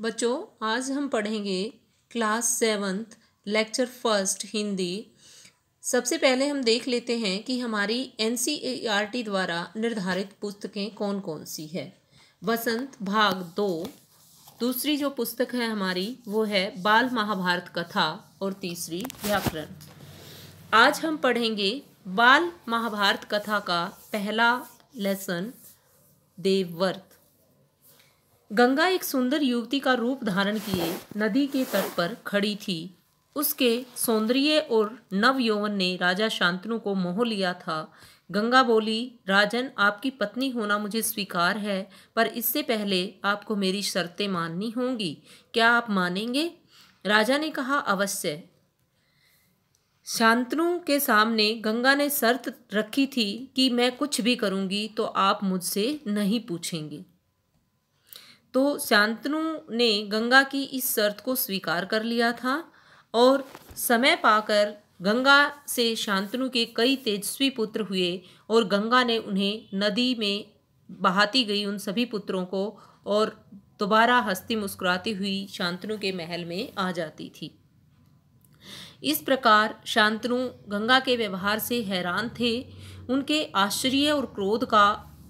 बच्चों आज हम पढ़ेंगे class seventh lecture first Hindi सबसे पहले हम देख लेते हैं कि हमारी एन द्वारा निर्धारित पुस्तकें कौन कौन सी है वसंत भाग दो दूसरी जो पुस्तक है हमारी वो है बाल महाभारत कथा और तीसरी व्याकरण आज हम पढ़ेंगे बाल महाभारत कथा का पहला लेसन देवव्रत गंगा एक सुंदर युवती का रूप धारण किए नदी के तट पर खड़ी थी उसके सौंदर्य और नव यौवन ने राजा शांतनु को मोह लिया था गंगा बोली राजन आपकी पत्नी होना मुझे स्वीकार है पर इससे पहले आपको मेरी शर्तें माननी होंगी क्या आप मानेंगे राजा ने कहा अवश्य शांतनु के सामने गंगा ने शर्त रखी थी कि मैं कुछ भी करूंगी तो आप मुझसे नहीं पूछेंगे तो शांतनु ने गंगा की इस शर्त को स्वीकार कर लिया था और समय पाकर गंगा से शांतनु के कई तेजस्वी पुत्र हुए और गंगा ने उन्हें नदी में बहाती गई उन सभी पुत्रों को और दोबारा हस्ती मुस्कुराती हुई शांतनु के महल में आ जाती थी इस प्रकार शांतनु गंगा के व्यवहार से हैरान थे उनके आश्चर्य और क्रोध का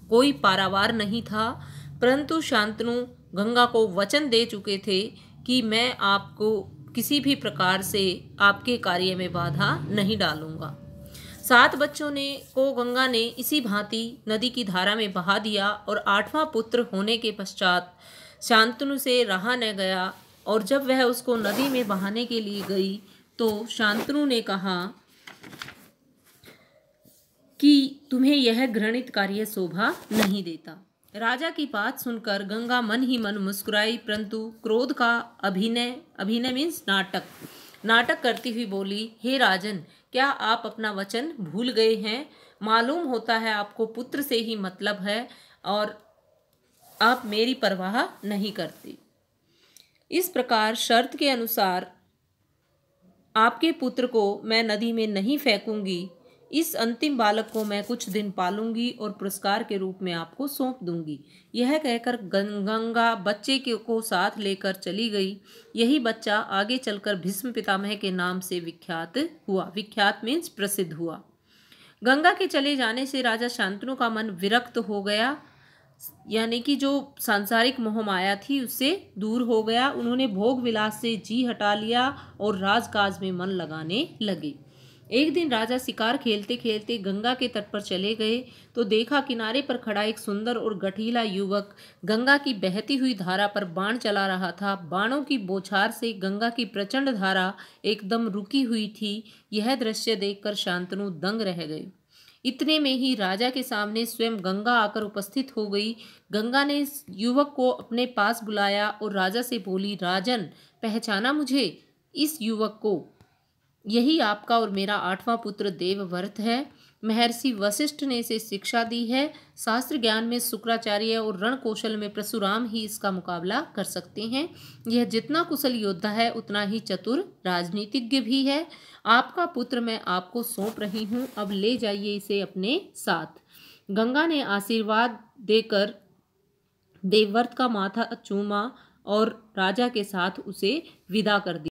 कोई पारावार नहीं था परंतु शांतनु गंगा को वचन दे चुके थे कि मैं आपको किसी भी प्रकार से आपके कार्य में बाधा नहीं डालूंगा सात बच्चों ने को गंगा ने इसी भांति नदी की धारा में बहा दिया और आठवां पुत्र होने के पश्चात शांतनु से रहा न गया और जब वह उसको नदी में बहाने के लिए गई तो शांतनु ने कहा कि तुम्हें यह घृणित कार्य शोभा नहीं देता राजा की बात सुनकर गंगा मन ही मन मुस्कुराई परंतु क्रोध का अभिनय अभिनय मीन्स नाटक नाटक करती हुई बोली हे राजन क्या आप अपना वचन भूल गए हैं मालूम होता है आपको पुत्र से ही मतलब है और आप मेरी परवाह नहीं करती इस प्रकार शर्त के अनुसार आपके पुत्र को मैं नदी में नहीं फेंकूंगी इस अंतिम बालक को मैं कुछ दिन पालूंगी और पुरस्कार के रूप में आपको सौंप दूंगी यह कहकर गंगा बच्चे के को साथ लेकर चली गई यही बच्चा आगे चलकर भीष्म पितामह के नाम से विख्यात हुआ विख्यात मीन्स प्रसिद्ध हुआ गंगा के चले जाने से राजा शांतनु का मन विरक्त हो गया यानी कि जो सांसारिक मोहमाया थी उससे दूर हो गया उन्होंने भोग विलास से जी हटा लिया और राजकाज में मन लगाने लगे एक दिन राजा शिकार खेलते खेलते गंगा के तट पर चले गए तो देखा किनारे पर खड़ा एक सुंदर और गठीला युवक गंगा की बहती हुई धारा पर बाण चला रहा था बाणों की बोछार से गंगा की प्रचंड धारा एकदम रुकी हुई थी यह दृश्य देखकर शांतनु दंग रह गए इतने में ही राजा के सामने स्वयं गंगा आकर उपस्थित हो गई गंगा ने युवक को अपने पास बुलाया और राजा से बोली राजन पहचाना मुझे इस युवक को यही आपका और मेरा आठवां पुत्र देवव्रत है महर्षि वशिष्ठ ने इसे शिक्षा दी है शास्त्र ज्ञान में शुक्राचार्य और रण कौशल में परशुराम ही इसका मुकाबला कर सकते हैं यह जितना कुशल योद्धा है उतना ही चतुर राजनीतिज्ञ भी है आपका पुत्र मैं आपको सौंप रही हूँ अब ले जाइए इसे अपने साथ गंगा ने आशीर्वाद देकर देवव्रत का माथा चूमा और राजा के साथ उसे विदा कर दिया